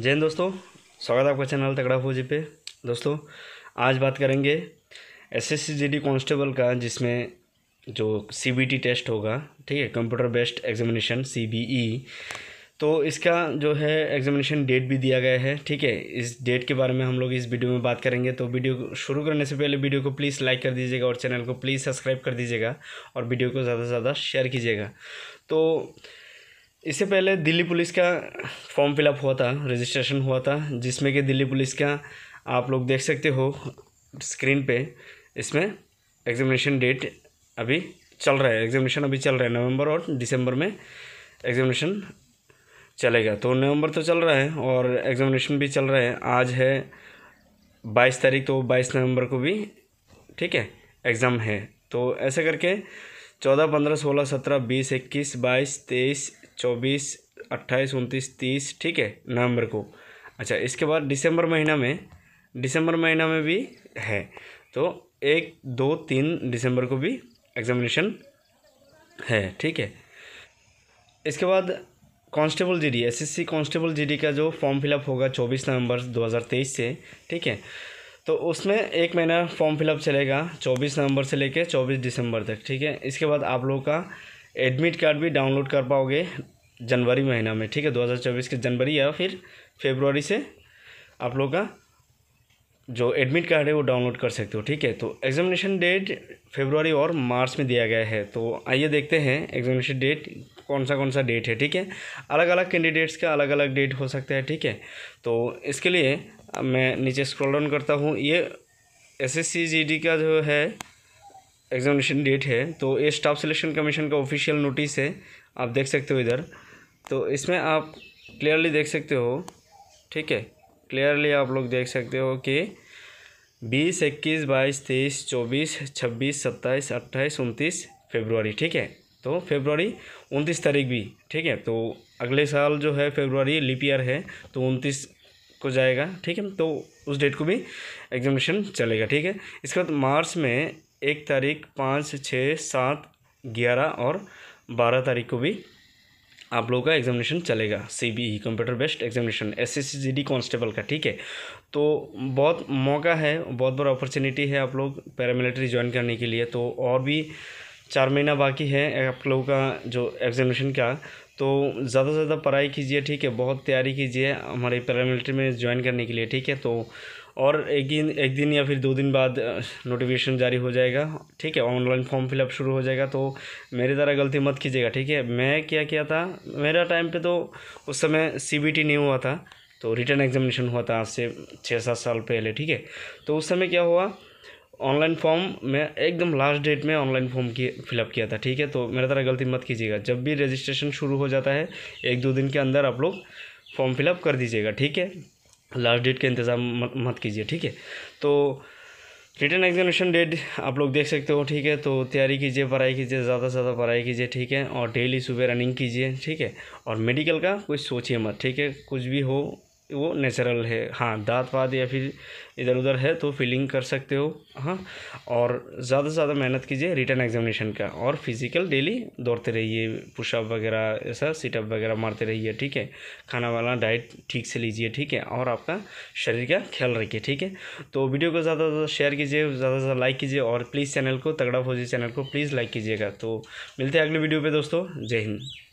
जैन दोस्तों स्वागत है आपका चैनल तगड़ा फौजी पे दोस्तों आज बात करेंगे एस एस कांस्टेबल का जिसमें जो सी टेस्ट होगा ठीक है कंप्यूटर बेस्ड एग्जामिनेशन सी तो इसका जो है एग्जामिनेशन डेट भी दिया गया है ठीक है इस डेट के बारे में हम लोग इस वीडियो में बात करेंगे तो वीडियो शुरू करने से पहले वीडियो को प्लीज़ लाइक कर दीजिएगा और चैनल को प्लीज़ सब्सक्राइब कर दीजिएगा और वीडियो को ज़्यादा से ज़्यादा शेयर कीजिएगा तो इससे पहले दिल्ली पुलिस का फॉर्म फिलअप हुआ था रजिस्ट्रेशन हुआ था जिसमें कि दिल्ली पुलिस का आप लोग देख सकते हो स्क्रीन पे इसमें एग्जामिनेशन डेट अभी चल रहा है एग्जामिनेशन अभी चल रहा है नवंबर और दिसंबर में एग्जामिनेशन चलेगा तो नवंबर तो चल रहा है और एग्जामिनेशन भी चल रहा है आज है बाईस तारीख तो बाईस नवंबर को भी ठीक है एग्ज़ाम है तो ऐसे करके चौदह पंद्रह सोलह सत्रह बीस इक्कीस बाईस तेईस चौबीस अट्ठाईस उनतीस तीस ठीक है नवंबर को अच्छा इसके बाद दिसंबर महीना में दिसंबर महीना में भी है तो एक दो तीन दिसंबर को भी एग्जामिनेशन है ठीक है इसके बाद constable GD SSC constable GD का जो फॉर्म फिलअप होगा चौबीस नवंबर दो हज़ार तेईस से ठीक है तो उसमें एक महीना फॉर्म फिलअप चलेगा चौबीस नवंबर से लेकर चौबीस दिसंबर तक ठीक है इसके बाद आप लोग का एडमिट कार्ड भी डाउनलोड कर पाओगे जनवरी महीना में ठीक है 2024 के जनवरी या फिर फेब्रवरी से आप लोग का जो एडमिट कार्ड है वो डाउनलोड कर सकते हो ठीक है तो एग्जामिनेशन डेट फेबरवरी और मार्च में दिया गया है तो आइए देखते हैं एग्जामिनेशन डेट कौन सा कौन सा डेट है ठीक है अलग अलग कैंडिडेट्स का अलग अलग डेट हो सकता है ठीक है तो इसके लिए अब मैं नीचे स्क्रॉल डाउन करता हूँ ये एस एस का जो है एग्जामिनेशन डेट है तो ये स्टाफ सिलेक्शन कमीशन का ऑफिशियल नोटिस है आप देख सकते हो इधर तो इसमें आप क्लियरली देख सकते हो ठीक है क्लियरली आप लोग देख सकते हो कि बीस इक्कीस बाईस तेईस चौबीस छब्बीस सत्ताईस अट्ठाईस उनतीस फेब्रुवरी ठीक है तो फेब्रुवरी उनतीस तारीख भी ठीक है तो अगले साल जो है फेब्रुवरी लिपियर ईयर है तो उनतीस को जाएगा ठीक है तो उस डेट को भी एग्जामिनेशन चलेगा ठीक है इसके बाद मार्च में एक तारीख पाँच छः सात ग्यारह और बारह तारीख को भी आप लोगों का एग्जामिनेशन चलेगा C B E computer based examination S S C G D constable का ठीक है तो बहुत मौका है बहुत बड़ा अपॉर्चुनिटी है आप लोग पैरामिलिट्री ज्वाइन करने के लिए तो और भी चार महीना बाकी है आप लोगों का जो एग्जामिनेशन का तो ज़्यादा से ज़्यादा पढ़ाई कीजिए ठीक है बहुत तैयारी कीजिए हमारे पैरामिलिट्री में ज्वाइन करने के लिए ठीक है तो और एक दिन एक दिन या फिर दो दिन बाद नोटिफिकेशन जारी हो जाएगा ठीक है ऑनलाइन फॉर्म फिलअप शुरू हो जाएगा तो मेरे द्वारा गलती मत कीजिएगा ठीक है मैं क्या किया था मेरा टाइम पे तो उस समय सीबीटी नहीं हुआ था तो रिटर्न एग्जामिनेशन हुआ था आज से छः सात साल पहले ठीक है तो उस समय क्या हुआ ऑनलाइन फॉर्म मैं एकदम लास्ट डेट में ऑनलाइन फॉर्म की फिलअप किया था ठीक है तो मेरा तरह गलती मत कीजिएगा जब भी रजिस्ट्रेशन शुरू हो जाता है एक दो दिन के अंदर आप लोग फॉर्म फिलअप कर दीजिएगा ठीक है लास्ट डेट का इंतज़ाम मत, मत कीजिए ठीक है तो रिटर्न एग्जामिनेशन डेट आप लोग देख सकते हो ठीक है तो तैयारी कीजिए पढ़ाई कीजिए ज़्यादा से ज़्यादा पढ़ाई कीजिए ठीक है और डेली सुबह रनिंग कीजिए ठीक है और मेडिकल का कुछ सोचिए मत ठीक है कुछ भी हो वो नेचुरल है हाँ दाँत वाद या फिर इधर उधर है तो फिलिंग कर सकते हो हाँ और ज़्यादा से ज़्यादा मेहनत कीजिए रिटर्न एग्जामिनेशन का और फिजिकल डेली दौड़ते रहिए पुशअप वगैरह ऐसा सिटअप वगैरह मारते रहिए ठीक है खाना वाना डाइट ठीक से लीजिए ठीक है और आपका शरीर का ख्याल रखिए ठीक है तो वीडियो को ज़्यादा से ज़्यादा शेयर कीजिए ज़्यादा से ज़्यादा लाइक कीजिए और प्लीज़ चैनल को तगड़ा फौजी चैनल को प्लीज़ लाइक कीजिएगा तो मिलते हैं अगले वीडियो पर दोस्तों जय हिंद